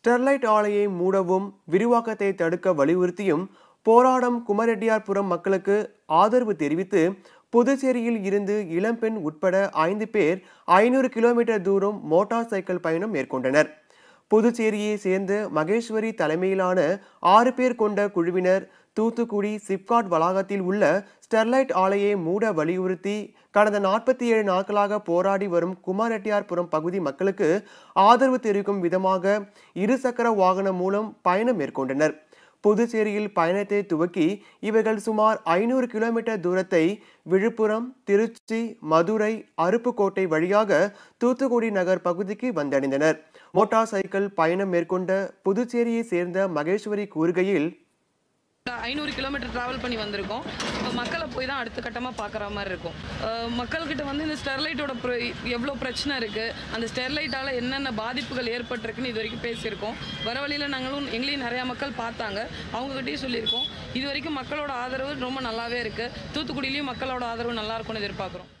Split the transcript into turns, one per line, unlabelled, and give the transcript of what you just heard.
Sterlite ஆலையை மூடவும் விரிவாக்கத்தை தடுக்க வலியுறுத்தியும் போராடும் குமரெட்டியார்புரம் மக்களுக்கு ஆதரவு தெரிவித்து புதுச்சேரியில் இருந்து இளம்பெண் உட்பட ஐந்து பேர் ஐநூறு கிலோமீட்டர் தூரம் மோட்டார் சைக்கிள் பயணம் மேற்கொண்டனர் புதுச்சேரியை சேர்ந்த மகேஸ்வரி தலைமையிலான ஆறு பேர் கொண்ட குழுவினர் தூத்துக்குடி சிப்காட் வளாகத்தில் உள்ள ஸ்டெர்லைட் ஆலையை மூட வலியுறுத்தி கடந்த நாற்பத்தி ஏழு நாட்களாக போராடி வரும் குமாரெட்டியார்புரம் பகுதி மக்களுக்கு ஆதரவு தெரிவிக்கும் விதமாக இருசக்கர வாகனம் மூலம் பயணம் மேற்கொண்டனர் புதுச்சேரியில் பயணத்தை துவக்கி இவைகள் சுமார் ஐநூறு கிலோமீட்டர் தூரத்தை விழுப்புரம் திருச்சி மதுரை அருப்புக்கோட்டை வழியாக தூத்துக்குடி நகர் பகுதிக்கு வந்தடைந்தனர் மோட்டார் சைக்கிள் பயணம் மேற்கொண்ட புதுச்சேரியை சேர்ந்த மகேஸ்வரி கூறுகையில்
ஐநூறு கிலோமீட்டர் ட்ராவல் பண்ணி வந்திருக்கோம் மக்களை போய் தான் அடுத்த கட்டமாக பார்க்குற மாதிரி இருக்கும் மக்கள்கிட்ட வந்து இந்த ஸ்டெர்லைட்டோட எவ்வளோ பிரச்சனை இருக்குது அந்த ஸ்டெர்லைட்டால் என்னென்ன பாதிப்புகள் ஏற்பட்டிருக்குன்னு இது வரைக்கும் பேசியிருக்கோம் வர வழியில் நாங்களும் எங்களையும் நிறையா மக்கள் பார்த்தாங்க அவங்ககிட்டயும் சொல்லியிருக்கோம் இது வரைக்கும் மக்களோட ஆதரவு ரொம்ப நல்லாவே இருக்குது தூத்துக்குடியிலையும் மக்களோட ஆதரவு நல்லாயிருக்கும்னு எதிர்பார்க்குறோம்